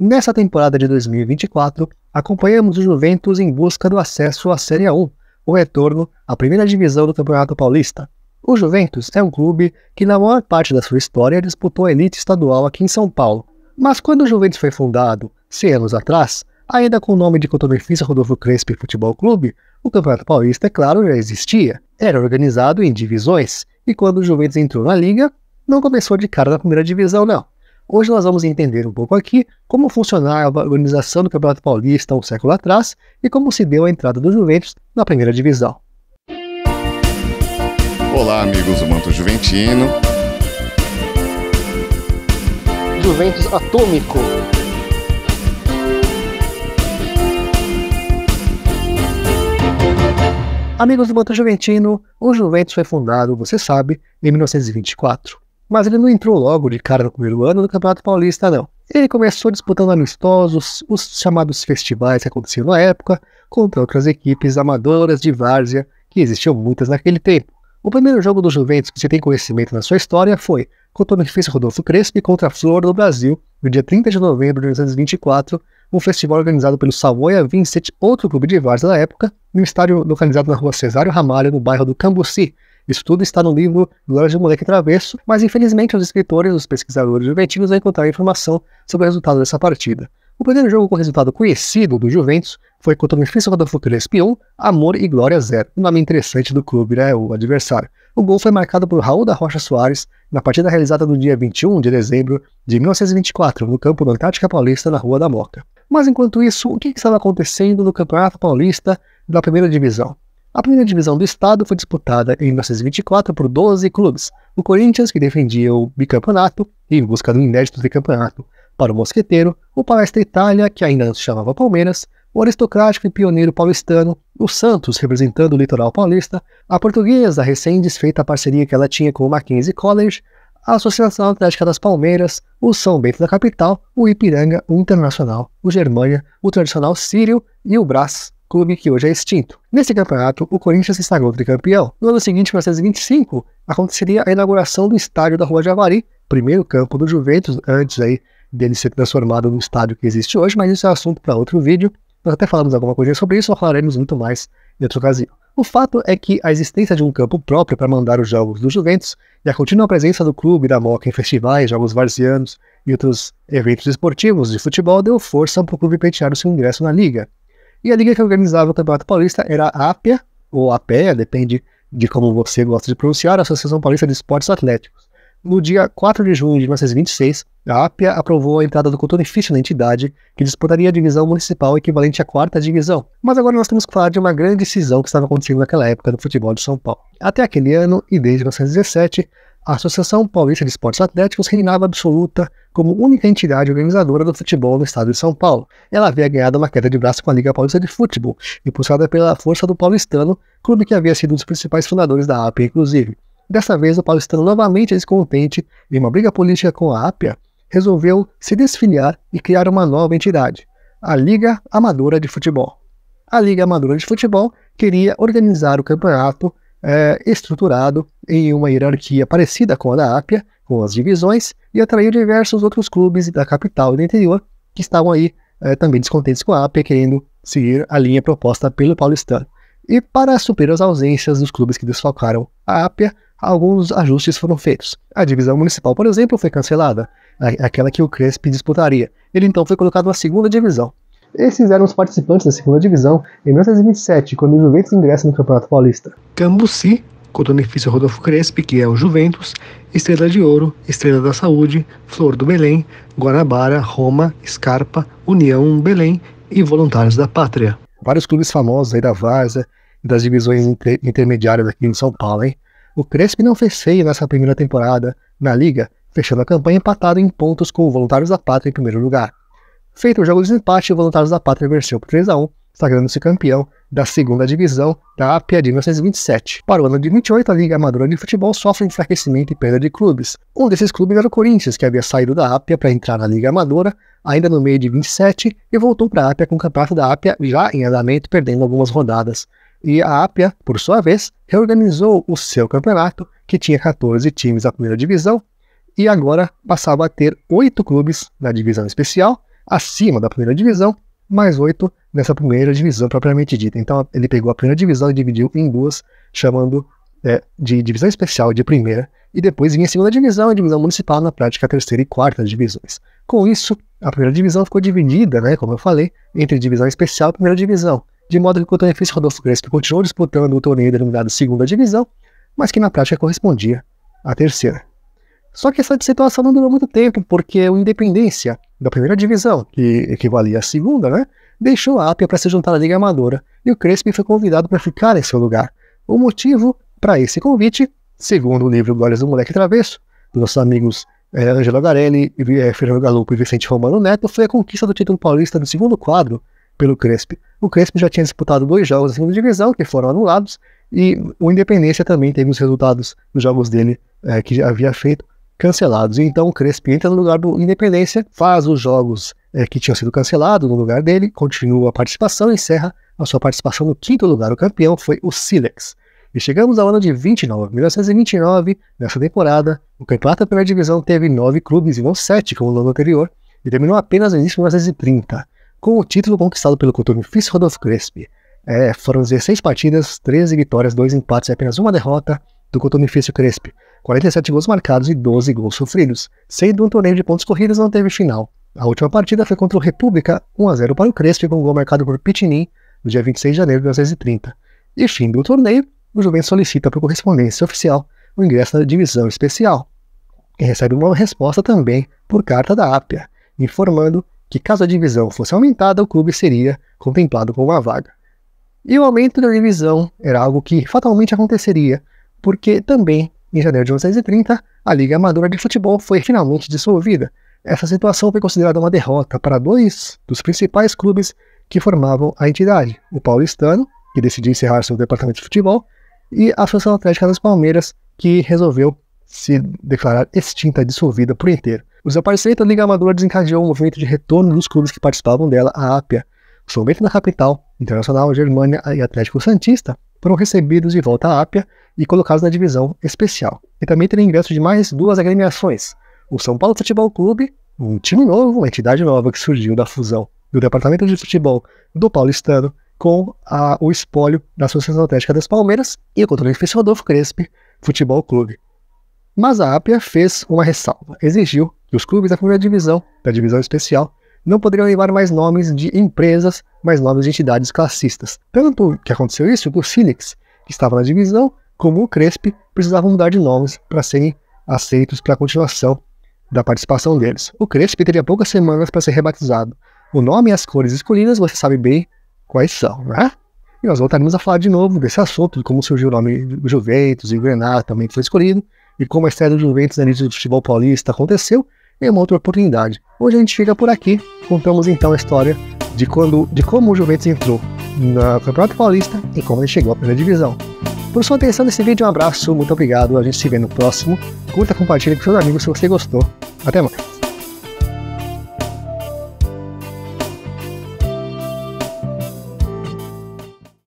Nessa temporada de 2024, acompanhamos o Juventus em busca do acesso à Série A1, o retorno à primeira divisão do Campeonato Paulista. O Juventus é um clube que, na maior parte da sua história, disputou a elite estadual aqui em São Paulo. Mas quando o Juventus foi fundado, 100 anos atrás, ainda com o nome de Cotonifício Rodolfo Crespi Futebol Clube, o Campeonato Paulista, é claro, já existia. Era organizado em divisões, e quando o Juventus entrou na liga, não começou de cara na primeira divisão, não. Hoje nós vamos entender um pouco aqui como funcionava a organização do Campeonato Paulista um século atrás e como se deu a entrada do Juventus na primeira divisão. Olá, amigos do Manto Juventino. Juventus Atômico. Amigos do Manto Juventino, o Juventus foi fundado, você sabe, em 1924. Mas ele não entrou logo de cara no primeiro ano do Campeonato Paulista, não. Ele começou disputando amistosos, os chamados festivais que aconteciam na época, contra outras equipes amadoras de várzea, que existiam muitas naquele tempo. O primeiro jogo do Juventus que se tem conhecimento na sua história foi contra o benefício Rodolfo Crespi contra a Flor do Brasil, no dia 30 de novembro de 1924, um festival organizado pelo Savoia Vincent, outro clube de várzea da época, no estádio localizado na rua Cesário Ramalho, no bairro do Cambuci, isso tudo está no livro Glória de Moleque Travesso, mas infelizmente os escritores, os pesquisadores juventinos não encontraram informação sobre o resultado dessa partida. O primeiro jogo com resultado conhecido do Juventus foi contra o difícil Rodolfo Crespion, Amor e Glória Zero. O nome interessante do clube, né? O adversário. O gol foi marcado por Raul da Rocha Soares na partida realizada no dia 21 de dezembro de 1924, no campo da Antártica Paulista, na Rua da Moca. Mas enquanto isso, o que estava acontecendo no Campeonato Paulista da Primeira Divisão? A primeira divisão do estado foi disputada em 1924 por 12 clubes. O Corinthians, que defendia o bicampeonato em busca do inédito tricampeonato para o Mosqueteiro, o Palestra Itália, que ainda não se chamava Palmeiras, o aristocrático e pioneiro paulistano, o Santos, representando o litoral paulista, a portuguesa, recém-desfeita parceria que ela tinha com o Mackenzie College, a Associação Atlética das Palmeiras, o São Bento da Capital, o Ipiranga, o Internacional, o Germania, o Tradicional Sírio e o Brás clube que hoje é extinto. Nesse campeonato, o Corinthians se sagrou tricampeão. No ano seguinte, 1925, aconteceria a inauguração do estádio da Rua Javari, primeiro campo do Juventus, antes aí dele ser transformado no estádio que existe hoje, mas isso é assunto para outro vídeo. Nós até falamos alguma coisa sobre isso, falaremos muito mais em outra ocasião. O fato é que a existência de um campo próprio para mandar os jogos do Juventus e a contínua presença do clube da Moca em festivais, jogos varsianos e outros eventos esportivos de futebol deu força para o clube pentear o seu ingresso na liga. E a liga que organizava o Campeonato Paulista era a APEA, ou APEA, depende de como você gosta de pronunciar, a Associação Paulista de Esportes Atléticos. No dia 4 de junho de 1926, a APIA aprovou a entrada do Cotone Fish na entidade, que disputaria a divisão municipal equivalente à quarta divisão. Mas agora nós temos que falar de uma grande cisão que estava acontecendo naquela época no futebol de São Paulo. Até aquele ano, e desde 1917, a Associação Paulista de Esportes Atléticos reinava absoluta como única entidade organizadora do futebol no estado de São Paulo. Ela havia ganhado uma queda de braço com a Liga Paulista de Futebol, impulsionada pela força do paulistano, clube que havia sido um dos principais fundadores da APA, inclusive. Dessa vez, o paulistano, novamente descontente em uma briga política com a APA, resolveu se desfiliar e criar uma nova entidade, a Liga Amadora de Futebol. A Liga Amadora de Futebol queria organizar o campeonato é, estruturado em uma hierarquia parecida com a da Ápia, com as divisões, e atraiu diversos outros clubes da capital e do interior que estavam aí é, também descontentes com a Ápia, querendo seguir a linha proposta pelo Paulistão. E para suprir as ausências dos clubes que desfalcaram a Ápia, alguns ajustes foram feitos. A divisão municipal, por exemplo, foi cancelada, aquela que o Crespi disputaria. Ele então foi colocado na segunda divisão. Esses eram os participantes da segunda divisão em 1927, quando o Juventus ingressa no Campeonato Paulista. Cambuci, com o benefício Rodolfo Crespi, que é o Juventus, Estrela de Ouro, Estrela da Saúde, Flor do Belém, Guanabara, Roma, Scarpa, União Belém e Voluntários da Pátria. Vários clubes famosos aí da Várzea e das divisões inter intermediárias aqui em São Paulo, hein? O Crespi não fez feio nessa primeira temporada na Liga, fechando a campanha empatado em pontos com o Voluntários da Pátria em primeiro lugar. Feito o jogo de empate, o Voluntários da Pátria venceu por 3 a 1 sagrando-se campeão da segunda divisão da APA de 1927. Para o ano de 28, a Liga Amadora de Futebol sofre enfraquecimento e perda de clubes. Um desses clubes era o Corinthians, que havia saído da Apia para entrar na Liga Amadora ainda no meio de 27 e voltou para a Apia com o campeonato da Apia já em andamento, perdendo algumas rodadas. E a Apia, por sua vez, reorganizou o seu campeonato, que tinha 14 times da primeira divisão, e agora passava a ter oito clubes na divisão especial acima da primeira divisão, mais oito nessa primeira divisão propriamente dita. Então ele pegou a primeira divisão e dividiu em duas, chamando é, de divisão especial de primeira, e depois vinha a segunda divisão, a divisão municipal, na prática a terceira e quarta divisões. Com isso, a primeira divisão ficou dividida, né, como eu falei, entre divisão especial e primeira divisão, de modo que o Tenerife Rodolfo Crespo continuou disputando o torneio denominado segunda divisão, mas que na prática correspondia à terceira. Só que essa situação não durou muito tempo, porque o Independência, da primeira divisão, que equivalia à segunda, né, deixou a Ápia para se juntar à Liga Amadora, e o Crespi foi convidado para ficar em seu lugar. O motivo para esse convite, segundo o livro Glórias do Moleque Travesso, dos nossos amigos é, Angelo Garelli, é, Fernando Galupo e Vicente Romano Neto, foi a conquista do título paulista no segundo quadro pelo Crespi. O Crespi já tinha disputado dois jogos da segunda divisão, que foram anulados, e o Independência também teve os resultados dos jogos dele é, que havia feito cancelados. E então o Crespi entra no lugar do Independência, faz os jogos é, que tinham sido cancelados no lugar dele, continua a participação e encerra a sua participação no quinto lugar. O campeão foi o Silex. E chegamos ao ano de 29, 1929. Nessa temporada, o campeonato Primeira divisão teve nove clubes e não sete, como no ano anterior, e terminou apenas no início de 1930, com o título conquistado pelo cotonifício Rodolfo Crespi. É, foram 16 partidas, 13 vitórias, 2 empates e apenas uma derrota do cotonifício Crespi. 47 gols marcados e 12 gols sofridos, sendo um torneio de pontos corridos não teve final. A última partida foi contra o República, 1 a 0 para o Crespo, com um gol marcado por Pitinin no dia 26 de janeiro de 1930. E fim do torneio, o Juventus solicita por correspondência oficial o ingresso na divisão especial, e recebe uma resposta também por carta da Ápia, informando que caso a divisão fosse aumentada, o clube seria contemplado com uma vaga. E o aumento da divisão era algo que fatalmente aconteceria, porque também em janeiro de 1930, a Liga Amadora de Futebol foi finalmente dissolvida. Essa situação foi considerada uma derrota para dois dos principais clubes que formavam a entidade: o paulistano, que decidiu encerrar seu departamento de futebol, e a Associação Atlética das Palmeiras, que resolveu se declarar extinta, dissolvida por inteiro. O desaparecimento da Liga Amadora desencadeou um movimento de retorno dos clubes que participavam dela à Ápia, somente na capital, Internacional, Germânia e Atlético Santista foram recebidos de volta à Ápia e colocados na divisão especial. E também terem ingresso de mais duas agremiações: o São Paulo Futebol Clube, um time novo, uma entidade nova que surgiu da fusão do Departamento de Futebol do Paulistano com a, o espólio da Associação Atlética das Palmeiras e o controle de Rodolfo Crespi Futebol Clube. Mas a Ápia fez uma ressalva, exigiu que os clubes da primeira divisão, da divisão especial, não poderiam levar mais nomes de empresas mais novas entidades classistas. Tanto que aconteceu isso que o Silix, que estava na divisão, como o Crespi precisavam mudar de nomes para serem aceitos para a continuação da participação deles. O Crespi teria poucas semanas para ser rebatizado. O nome e as cores escolhidas você sabe bem quais são, né? E nós voltaremos a falar de novo desse assunto, de como surgiu o nome Juventus e o Grenada também foi escolhido, e como a estreia do Juventus na início do futebol paulista aconteceu, em é uma outra oportunidade. Hoje a gente fica por aqui, contamos então a história de, quando, de como o Juventus entrou no Campeonato Paulista e como ele chegou à primeira divisão. Por sua atenção nesse vídeo, um abraço, muito obrigado, a gente se vê no próximo. Curta, compartilhe com seus amigos se você gostou. Até mais!